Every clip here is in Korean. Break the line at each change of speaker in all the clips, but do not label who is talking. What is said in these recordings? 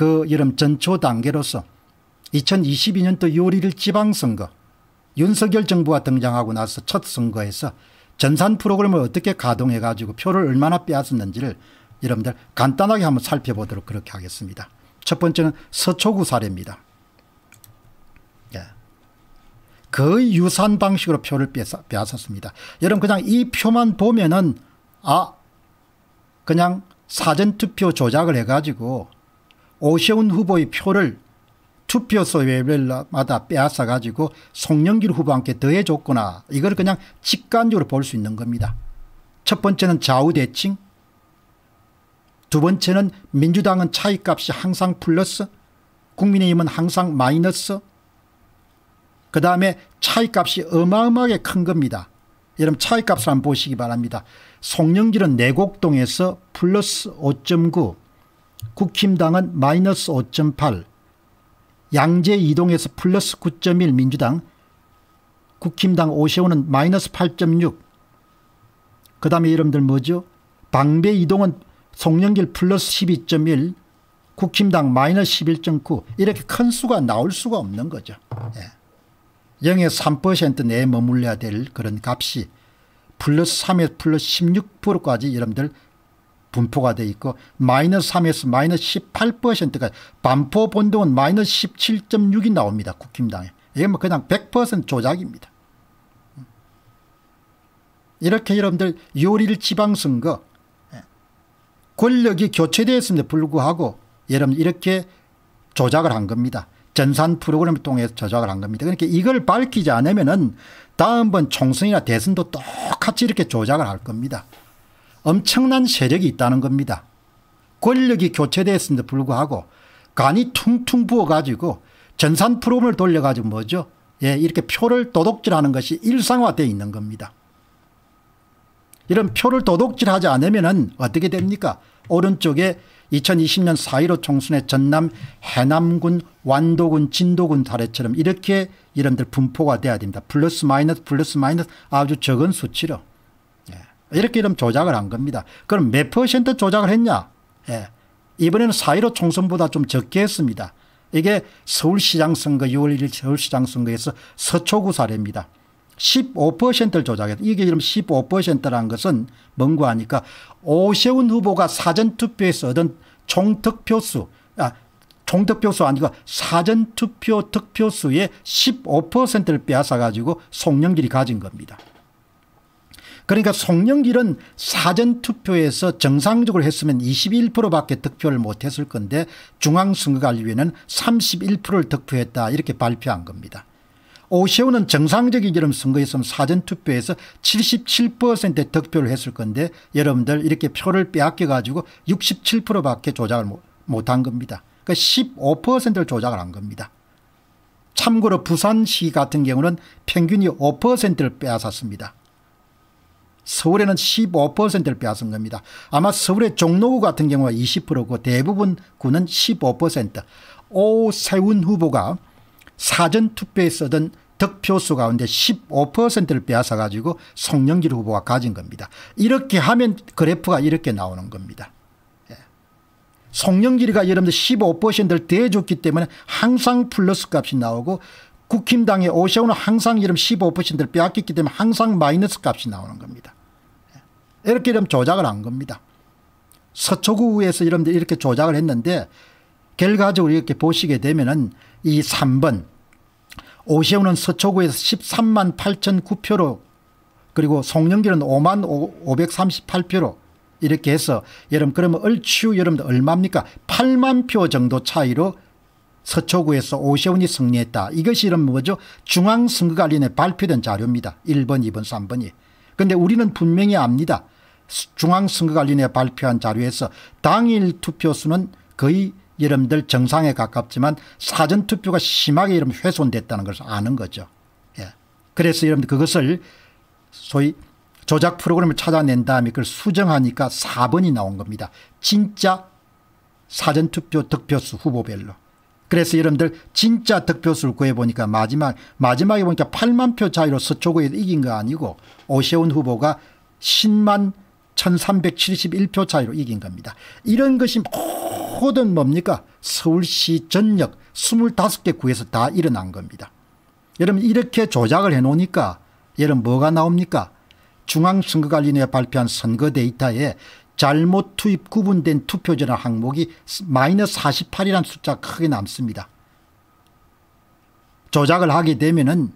그 여름 전초 단계로서 2022년도 6월 1일 지방선거 윤석열 정부가 등장하고 나서 첫 선거에서 전산 프로그램을 어떻게 가동해 가지고 표를 얼마나 빼앗았는지를 여러분들 간단하게 한번 살펴보도록 그렇게 하겠습니다. 첫 번째는 서초구 사례입니다. 예. 거의 유사한 방식으로 표를 빼앗았습니다. 여러분 그냥 이 표만 보면은 아 그냥 사전투표 조작을 해가지고 오세훈 후보의 표를 투표소 외별마다 빼앗아 가지고 송영길 후보한테 더해줬구나 이걸 그냥 직관적으로 볼 수 있는 겁니다. 첫 번째는 좌우대칭 두 번째는 민주당은 차이값이 항상 플러스 국민의힘은 항상 마이너스 그 다음에 차이값이 어마어마하게 큰 겁니다. 여러분 차이값을 한번 보시기 바랍니다. 송영길은 내곡동에서 네 플러스 5.9 국힘당은 마이너스 5.8 양재 이동에서 플러스 9.1 민주당 국힘당 오세훈은 마이너스 8.6그 다음에 이름들 뭐죠? 방배 이동은 송영길 플러스 12.1 국힘당 마이너스 11.9 이렇게 큰 수가 나올 수가 없는 거죠. 예. 0에3% 내에 머물러야 될 그런 값이 플러스 3에 플러스 16%까지 여러분들 분포가 돼 있고 마이너스 3에서 마이너스 18%가 반포 본동은 마이너스 17.6이 나옵니다. 국힘당에. 이게 뭐 그냥 100% 조작입니다. 이렇게 여러분들 6월 1 지방선거 예, 권력이 교체되었음에도 불구하고 여러분 이렇게 조작을 한 겁니다. 전산 프로그램을 통해서 조작을 한 겁니다. 그러니까 이걸 밝히지 않으면 은 다음번 총선이나 대선도 똑같이 이렇게 조작을 할 겁니다. 엄청난 세력이 있다는 겁니다. 권력이 교체됐음에도 불구하고 간이 퉁퉁 부어가지고 전산 프로그램을 돌려가지고 뭐죠? 예, 이렇게 표를 도둑질하는 것이 일상화되어 있는 겁니다. 이런 표를 도둑질하지 않으면 어떻게 됩니까? 오른쪽에 2020년 4.15 총선의 전남 해남군 완도군 진도군 사례처럼 이렇게 이런들 분포가 돼야 됩니다. 플러스 마이너스 플러스 마이너스 아주 적은 수치로. 이렇게 이름 조작을 한 겁니다. 그럼 몇 퍼센트 조작을 했냐? 예. 이번에는 4.15 총선보다 좀 적게 했습니다. 이게 서울시장 선거 6월 1일 서울시장 선거에서 서초구 사례입니다. 15%를 조작했다. 이게 이름 15%라는 것은 뭔고 하니까 오세훈 후보가 사전투표에서 얻은 총득표수 아, 총득표수 아니고 사전투표 득표수의 15%를 빼앗아 가지고 송영길이 가진 겁니다. 그러니까 송영길은 사전투표에서 정상적으로 했으면 21%밖에 득표를 못했을 건데 중앙선거관리위원회는 31%를 득표했다 이렇게 발표한 겁니다. 오세훈은 정상적인 여름 선거에서는 사전투표에서 77%의 득표를 했을 건데 여러분들 이렇게 표를 빼앗겨 가지고 67%밖에 조작을 못한 겁니다. 그러니까 15%를 조작을 한 겁니다. 참고로 부산시 같은 경우는 평균이 5%를 빼앗았습니다. 서울에는 15%를 빼앗은 겁니다. 아마 서울의 종로구 같은 경우가 20%고 대부분 구는 15%. 오세훈 후보가 사전투표에 쓰던 득표수 가운데 15%를 빼앗아 가지고 송영길 후보가 가진 겁니다. 이렇게 하면 그래프가 이렇게 나오는 겁니다. 예. 송영길이가 여러분들 15%를 대줬기 때문에 항상 플러스 값이 나오고 국힘당의 오세훈은 항상 이름 15%를 빼앗겼기 때문에 항상 마이너스 값이 나오는 겁니다. 이렇게 좀 조작을 한 겁니다. 서초구에서 이런데 이렇게 조작을 했는데 결과적으로 이렇게 보시게 되면은 이 3번 오세훈은 서초구에서 13만 8천 9표로 그리고 송영길은 5만 538표로 이렇게 해서 여러분 그러면 얼추 여러분들 얼마입니까? 8만 표 정도 차이로 서초구에서 오세훈이 승리했다. 이것이 이런 뭐죠? 중앙선거관리에 발표된 자료입니다. 1번, 2번, 3번이. 근데 우리는 분명히 압니다. 중앙선거관리위원회 발표한 자료에서 당일 투표수는 거의 여러분들 정상에 가깝지만 사전투표가 심하게 여러분 훼손됐다는 것을 아는 거죠. 예. 그래서 여러분 그것을 소위 조작 프로그램을 찾아낸 다음에 그걸 수정하니까 4번이 나온 겁니다. 진짜 사전투표 득표수 후보별로. 그래서 여러분들 진짜 득표수를 구해보니까 마지막, 마지막에 보니까 8만 표 차이로 서초구에 이긴 거 아니고 오세훈 후보가 10만 1371표 차이로 이긴 겁니다. 이런 것이 모든 뭡니까? 서울시 전역 25개 구에서 다 일어난 겁니다. 여러분 이렇게 조작을 해놓으니까 여러분 뭐가 나옵니까? 중앙선거관리위원회 발표한 선거 데이터에 잘못 투입 구분된 투표전화 항목이 마이너스 48이라는 숫자 크게 남습니다. 조작을 하게 되면 은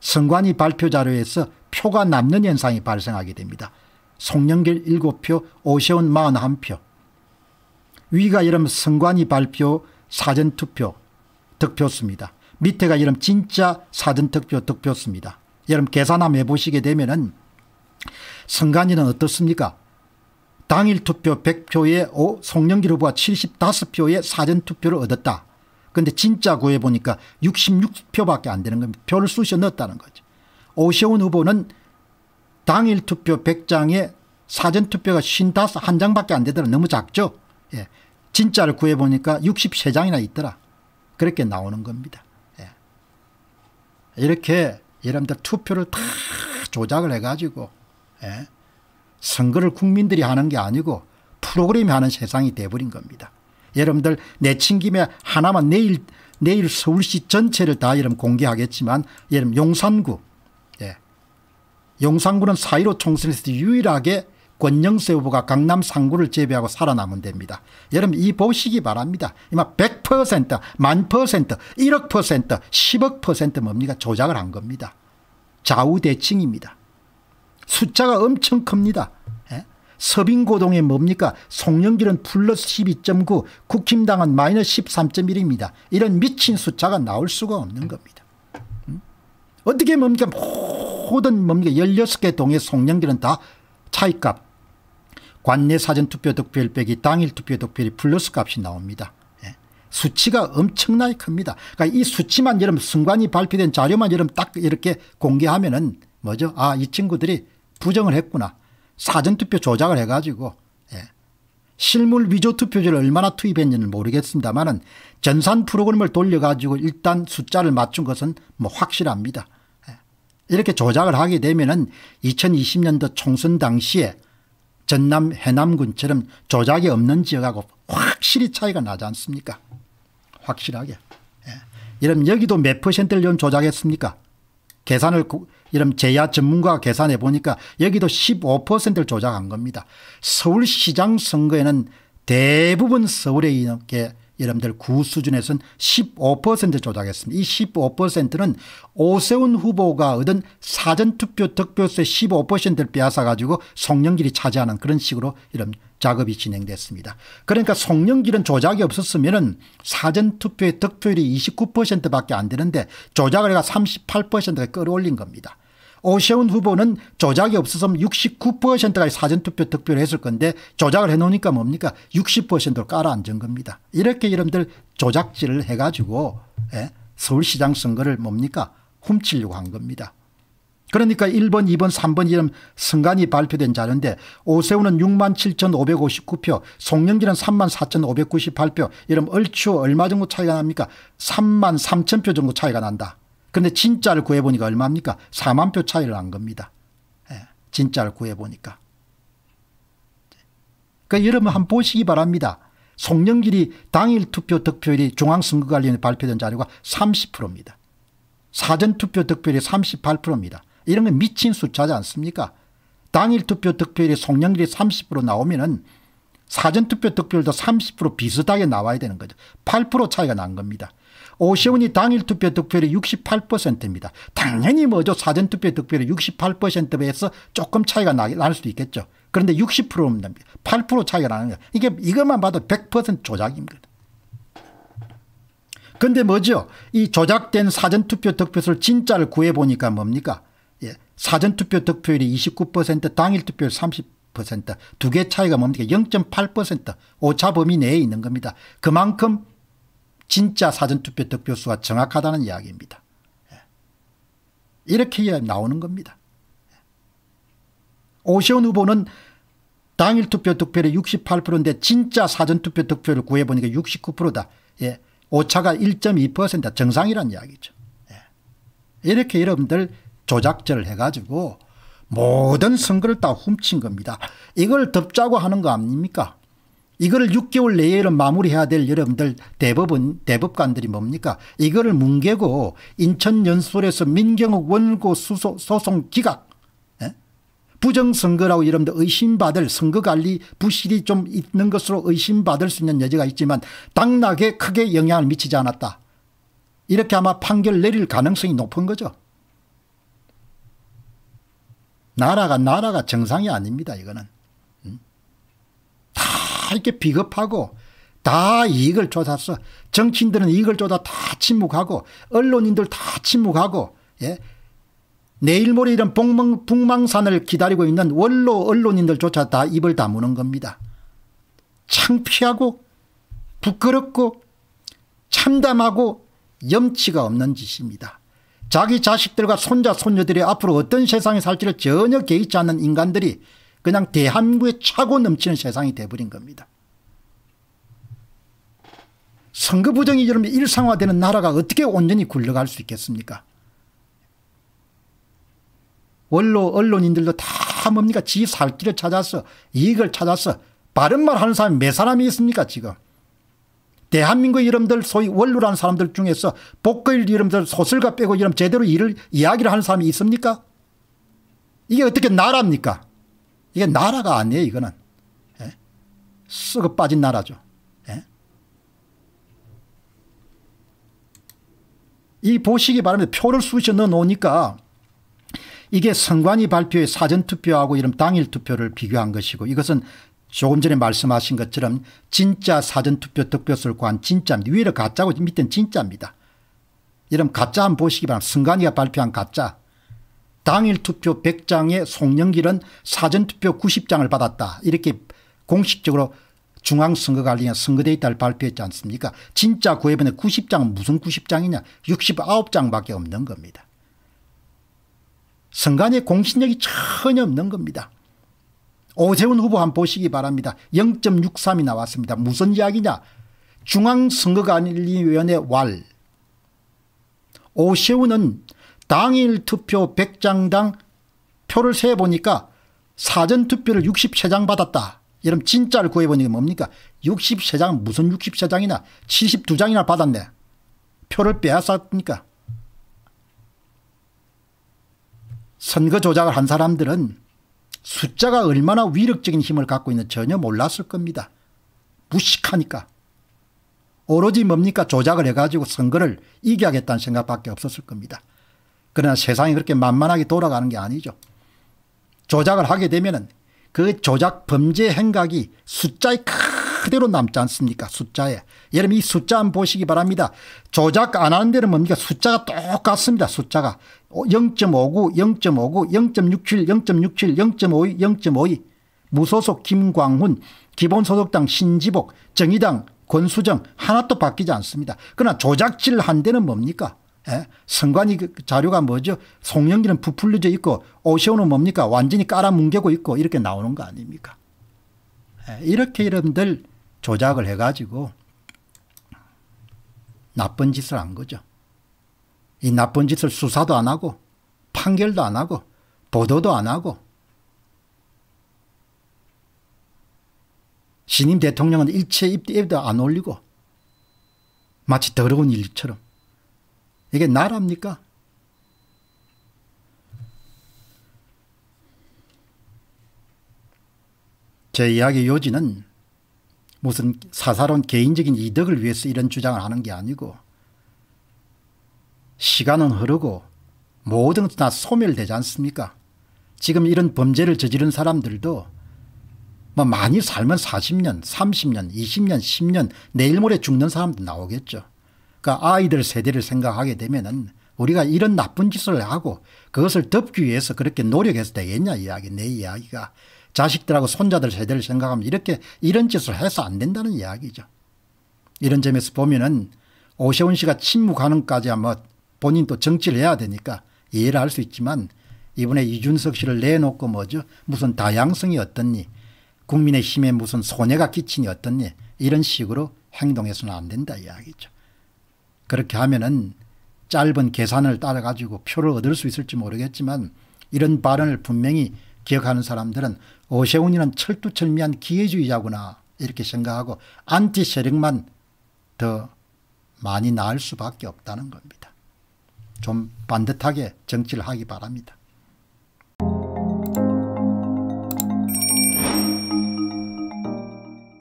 선관위 발표 자료에서 표가 남는 현상이 발생하게 됩니다. 송영길 7표, 오세훈 41표. 위가 이름 선관이 발표 사전투표 득표수입니다. 밑에가 이름 진짜 사전투표 득표수입니다. 여러분 계산 한번 해보시게 되면 은선관이는 어떻습니까? 당일 투표 100표에 오, 송영길 후보가 75표의 사전투표를 얻었다. 근데 진짜 구해보니까 66표밖에 안 되는 겁니다. 표를 쑤셔 넣었다는 거죠. 오세훈 후보는 당일 투표 100장에 사전 투표가 51장밖에 안 되더라. 너무 작죠. 예. 진짜를 구해보니까 63장이나 있더라. 그렇게 나오는 겁니다. 예. 이렇게 여러분들 투표를 다 조작을 해가지고 예. 선거를 국민들이 하는 게 아니고 프로그램이 하는 세상이 돼버린 겁니다. 여러분들 내친김에 하나만 내일 내일 서울시 전체를 다 여러분 공개하겠지만 여러분 용산구 용산구는 4.15 총선에서 유일하게 권영세 후보가 강남 3구를 제외하고 살아남은 데입니다. 여러분 이 보시기 바랍니다. 이마 100%, 1000%, 1억 퍼센트, 10억 퍼센트 뭡니까? 조작을 한 겁니다. 좌우대칭입니다. 숫자가 엄청 큽니다. 예? 서빙고동에 뭡니까? 송영길은 플러스 12.9, 국힘당은 마이너스 13.1입니다. 이런 미친 숫자가 나올 수가 없는 겁니다. 음? 어떻게 뭡니까? 모든 뭡니까 16개 동의 송년기는다 차이값 관내 사전투표 득표율 빼기 당일 투표 득표율이 플러스 값이 나옵니다. 예. 수치가 엄청나게 큽니다. 그러니까 이 수치만 여러분 승관이 발표된 자료만 여러분 딱 이렇게 공개하면 은 뭐죠? 아이 친구들이 부정을 했구나. 사전투표 조작을 해가지고 예. 실물 위조 투표지를 얼마나 투입했는지는 모르겠습니다만 은 전산 프로그램을 돌려가지고 일단 숫자를 맞춘 것은 뭐 확실합니다. 이렇게 조작을 하게 되면은 2020년도 총선 당시에 전남 해남군처럼 조작이 없는 지역하고 확실히 차이가 나지 않습니까 확실하게. 예. 이런 여기도 몇 퍼센트를 좀 조작했습니까 계산을 이런 제야 전문가가 계산해 보니까 여기도 15%를 조작한 겁니다. 서울시장 선거에는 대부분 서울에 이렇게 여러분들 구 수준에서는 15% 조작했습니다. 이 15%는 오세훈 후보가 얻은 사전투표 득표세 15%를 빼앗아가지고 송영길이 차지하는 그런 식으로 이런 작업이 진행됐습니다. 그러니까 송영길은 조작이 없었으면 사전투표의 득표율이 29% 밖에 안 되는데 조작을 해가 38%가 끌어올린 겁니다. 오세훈 후보는 조작이 없어서 6 9가 사전투표 득표를 했을 건데 조작을 해놓으니까 뭡니까 60%로 깔아앉은 겁니다. 이렇게 여러분들 조작질을 해가지고 예? 서울시장 선거를 뭡니까 훔치려고 한 겁니다. 그러니까 1번 2번 3번 이름 승간이 발표된 자료인데 오세훈은 6만 7,559표 송영진은 3만 4,598표 이름 얼추 얼마 정도 차이가 납니까 3만 3천표 정도 차이가 난다. 근데 진짜를 구해보니까 얼마입니까? 4만 표 차이를 난 겁니다. 예, 진짜를 구해보니까. 그러니까 여러분 한번 보시기 바랍니다. 송영길이 당일 투표 득표율이 중앙선거관리위원회 발표된 자료가 30%입니다. 사전투표 득표율이 38%입니다. 이런 건 미친 숫자지 않습니까? 당일 투표 득표율이 송영길이 30% 나오면은 사전투표 득표율도 30% 비슷하게 나와야 되는 거죠. 8% 차이가 난 겁니다. 오세훈이 당일 투표 득표율이 68%입니다. 당연히 뭐죠. 사전 투표 득표율이 68%에서 조금 차이가 나, 날 수도 있겠죠. 그런데 60%입니다. 는8% 차이가 나는 거예요. 이게 이것만 봐도 100% 조작입니다. 근데 뭐죠? 이 조작된 사전투표 득표수를 진짜를 구해보니까 뭡니까? 예. 사전투표 득표율이 29% 당일투표율 30%두 개 차이가 뭡니까? 0.8% 오차 범위 내에 있는 겁니다. 그만큼 진짜 사전투표 득표수가 정확하다는 이야기입니다. 예. 이렇게 나오는 겁니다. 예. 오세훈 후보는 당일 투표 득표율이 68%인데 진짜 사전투표 득표를 구해보니까 69%다. 예. 오차가 1.2% 정상이란 이야기죠. 예. 이렇게 여러분들 조작질을 해가지고 모든 선거를 다 훔친 겁니다. 이걸 덮자고 하는 거 아닙니까? 이거를 6개월 내에는 마무리해야 될 여러분들 대법원 대법관들이 뭡니까 이거를 뭉개고 인천연수원에서 민경욱 원고 수소, 소송 기각 에? 예? 부정선거라고 여러분들 의심받을 선거관리 부실이 좀 있는 것으로 의심받을 수 있는 여지가 있지만 당락에 크게 영향을 미치지 않았다. 이렇게 아마 판결 내릴 가능성이 높은 거죠. 나라가 나라가 정상이 아닙니다. 이거는. 이렇게 비겁하고 다 이익을 쫓았어. 정치인들은 이익을 쫓아 다 침묵하고 언론인들 다 침묵하고 예? 내일 모레 이런 북망, 북망산을 기다리고 있는 원로 언론인들조차 다 입을 다무는 겁니다. 창피하고 부끄럽고 참담하고 염치가 없는 짓입니다. 자기 자식들과 손자 손녀들이 앞으로 어떤 세상에 살지를 전혀 개의치 않는 인간들이 그냥 대한민국에 차고 넘치는 세상이 돼버린 겁니다. 선거 부정이 이러 일상화되는 나라가 어떻게 온전히 굴러갈 수 있겠습니까? 원로 언론인들도 다 뭡니까 지 살 길을 찾아서 이익을 찾아서 바른 말 하는 사람이 몇 사람이 있습니까 지금 대한민국 이름들 소위 원로라는 사람들 중에서 복거일 이름들 소설가 빼고 이름 제대로 일을 이야기를 하는 사람이 있습니까 이게 어떻게 나라입니까 이게 나라가 아니에요, 이거는. 예? 썩어 빠진 나라죠. 예? 이 보시기 바랍니다. 표를 쑤셔 넣어 놓으니까 이게 선관위 발표의 사전투표하고 이런 당일투표를 비교한 것이고 이것은 조금 전에 말씀하신 것처럼 진짜 사전투표 득표수를 구한 진짜입니다. 위로 가짜고 밑에는 진짜입니다. 이런 가짜 한번 보시기 바랍니다. 선관위가 발표한 가짜. 당일 투표 100장에 송영길은 사전투표 90장을 받았다. 이렇게 공식적으로 중앙선거관리위 선거데이터를 발표했지 않습니까 진짜 그 구해보니 90장은 무슨 90장이냐 69장밖에 없는 겁니다. 선관위의 공신력이 전혀 없는 겁니다. 오세훈 후보 한번 보시기 바랍니다. 0.63이 나왔습니다. 무슨 이야기냐 중앙선거관리위원회 왈 오세훈은 당일 투표 100장당 표를 세보니까 사전투표를 63장 받았다. 이러 진짜를 구해보니까 뭡니까? 63장 무슨 63장이나 72장이나 받았네. 표를 빼앗았으니까. 선거 조작을 한 사람들은 숫자가 얼마나 위력적인 힘을 갖고 있는지 전혀 몰랐을 겁니다. 무식하니까. 오로지 뭡니까? 조작을 해가지고 선거를 이겨야겠다는 생각밖에 없었을 겁니다. 그러나 세상이 그렇게 만만하게 돌아가는 게 아니죠. 조작을 하게 되면 그 조작 범죄 행각이 숫자에 그대로 남지 않습니까 숫자에. 여러분 이 숫자 한번 보시기 바랍니다. 조작 안 하는 데는 뭡니까 숫자가 똑같습니다. 숫자가 0.59 0.59 0.67 0.67 0.52 0.52 무소속 김광훈 기본소득당 신지복 정의당 권수정 하나도 바뀌지 않습니다. 그러나 조작질 한 데는 뭡니까 예? 성관이 그 자료가 뭐죠? 송영기는 부풀려져 있고 오시오는 뭡니까? 완전히 깔아뭉개고 있고 이렇게 나오는 거 아닙니까? 예? 이렇게 여러분들 조작을 해가지고 나쁜 짓을 한 거죠. 이 나쁜 짓을 수사도 안 하고 판결도 안 하고 보도도 안 하고 신임 대통령은 일체 입도 안 올리고 마치 더러운 일처럼 이게 나랍니까? 제 이야기 요지는 무슨 사사로운 개인적인 이득을 위해서 이런 주장을 하는 게 아니고 시간은 흐르고 모든 다 소멸되지 않습니까? 지금 이런 범죄를 저지른 사람들도 뭐 많이 살면 40년, 30년, 20년, 10년 내일 모레 죽는 사람도 나오겠죠. 그 아이들 세대를 생각하게 되면은 우리가 이런 나쁜 짓을 하고 그것을 덮기 위해서 그렇게 노력해서 되겠냐 이야기 내 이야기가 자식들하고 손자들 세대를 생각하면 이렇게 이런 짓을 해서 안 된다는 이야기죠. 이런 점에서 보면은 오세훈 씨가 침묵하는까지야 뭐 본인도 정치를 해야 되니까 이해를 할 수 있지만 이번에 이준석 씨를 내놓고 뭐죠 무슨 다양성이 어떻니 국민의힘에 무슨 손해가 끼치니 어떻니 이런 식으로 행동해서는 안 된다 이야기죠. 그렇게 하면은 짧은 계산을 따라 가지고 표를 얻을 수 있을지 모르겠지만 이런 발언을 분명히 기억하는 사람들은 오세훈이는 철두철미한 기회주의자구나 이렇게 생각하고 안티 세력만 더 많이 나을 수밖에 없다는 겁니다. 좀 반듯하게 정치를 하기 바랍니다.